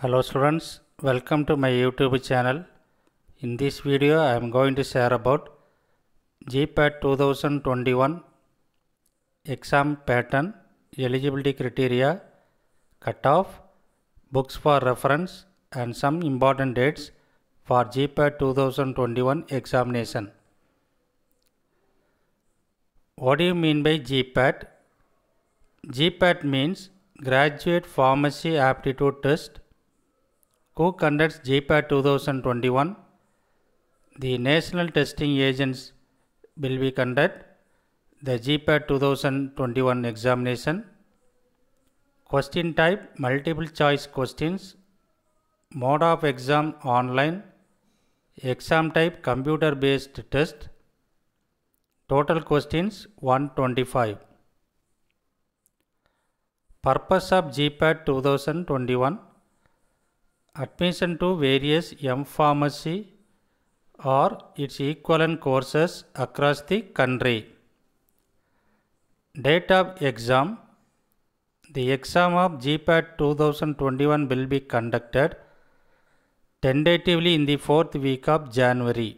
Hello students, welcome to my YouTube channel. In this video I am going to share about GPAT 2021 exam pattern, eligibility criteria, cutoff, books for reference and some important dates for GPAT 2021 examination. What do you mean by GPAT? GPAT means Graduate Pharmacy Aptitude Test co-conducts JPA 2021. The national testing agents will be conduct the GPAT 2021 examination. Question type multiple choice questions. Mode of exam online. Exam type computer based test. Total questions 125. Purpose of GPAT 2021 Admission to various M Pharmacy or its equivalent courses across the country. Date of exam The exam of GPAT 2021 will be conducted tentatively in the fourth week of January.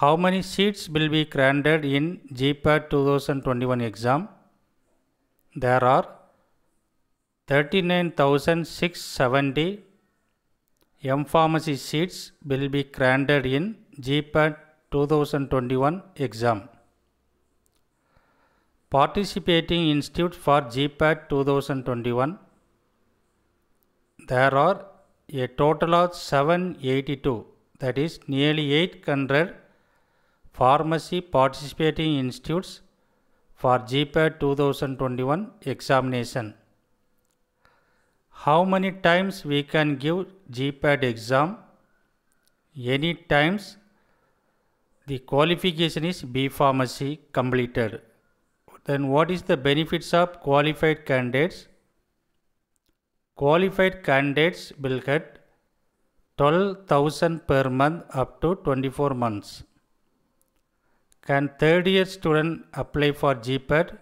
How many seats will be granted in GPAT 2021 exam? There are 39,670 M Pharmacy seats will be granted in GPAT 2021 exam. Participating institutes for GPAT 2021 there are a total of 782 that is nearly 800 pharmacy participating institutes for GPAT 2021 examination how many times we can give GPAD exam any times the qualification is B pharmacy completed then what is the benefits of qualified candidates qualified candidates will get 12000 per month up to 24 months can third year student apply for GPAD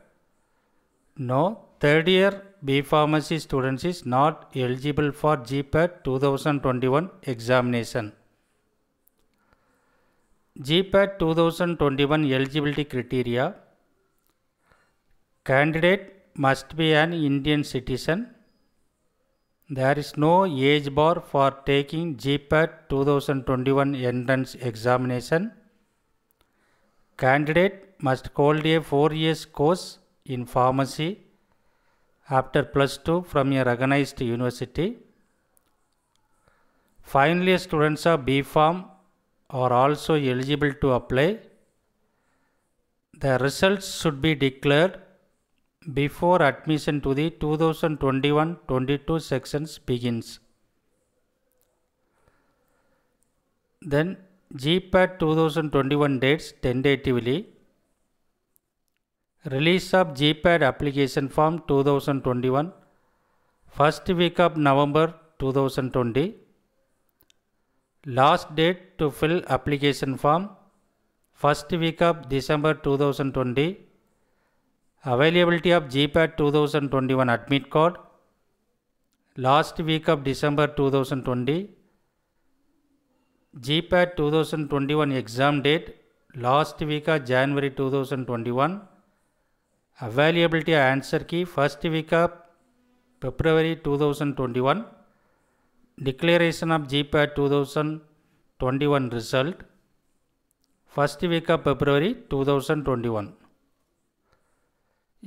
no third year B Pharmacy students is not eligible for GPAT 2021 examination. GPAT 2021 eligibility criteria Candidate must be an Indian citizen. There is no age bar for taking GPAT 2021 entrance examination. Candidate must hold a 4 years course in pharmacy after plus 2 from a recognized university. Finally, students of B form are also eligible to apply. The results should be declared before admission to the 2021-22 sections begins. Then GPAT 2021 dates tentatively Release of GPAD application form 2021, first week of November 2020. Last date to fill application form, first week of December 2020. Availability of GPAD 2021 admit card, last week of December 2020. GPAD 2021 exam date, last week of January 2021. Availability answer key first week of February 2021. Declaration of GPAT 2021 result. First week of February 2021.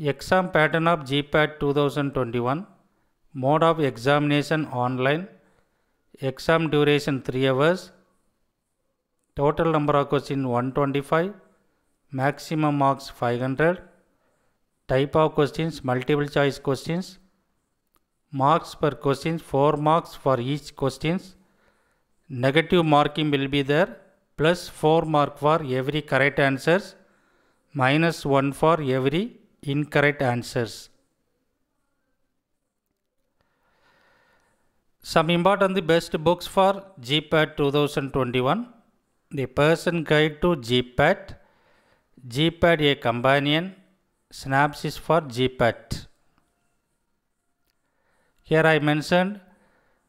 Exam pattern of GPAT 2021. Mode of examination online. Exam duration 3 hours. Total number of questions 125. Maximum marks 500 type of questions, multiple choice questions, marks per questions, 4 marks for each questions, negative marking will be there, plus 4 mark for every correct answers, minus 1 for every incorrect answers. Some important best books for GPAT 2021. The Person Guide to GPAT, GPAT A Companion, Synopsis for GPAT. Here I mentioned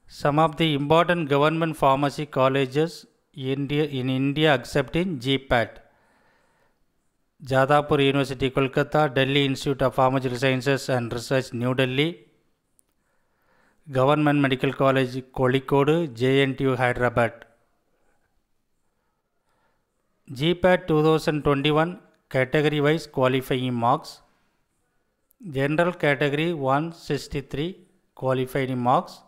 some of the important government pharmacy colleges in India accepting GPAT. Jadapur University, Kolkata, Delhi Institute of Pharmaceutical Sciences and Research, New Delhi, Government Medical College, Kolikode, JNTU, Hyderabad. GPAT 2021 category wise qualifying marks. General category 163 qualifying marks.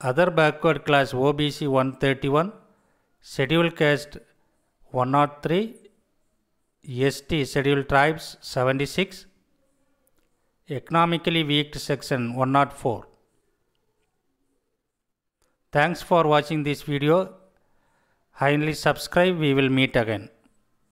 Other backward class OBC 131, scheduled caste 103, ST scheduled tribes 76, economically weak section 104. Thanks for watching this video. Kindly subscribe. We will meet again.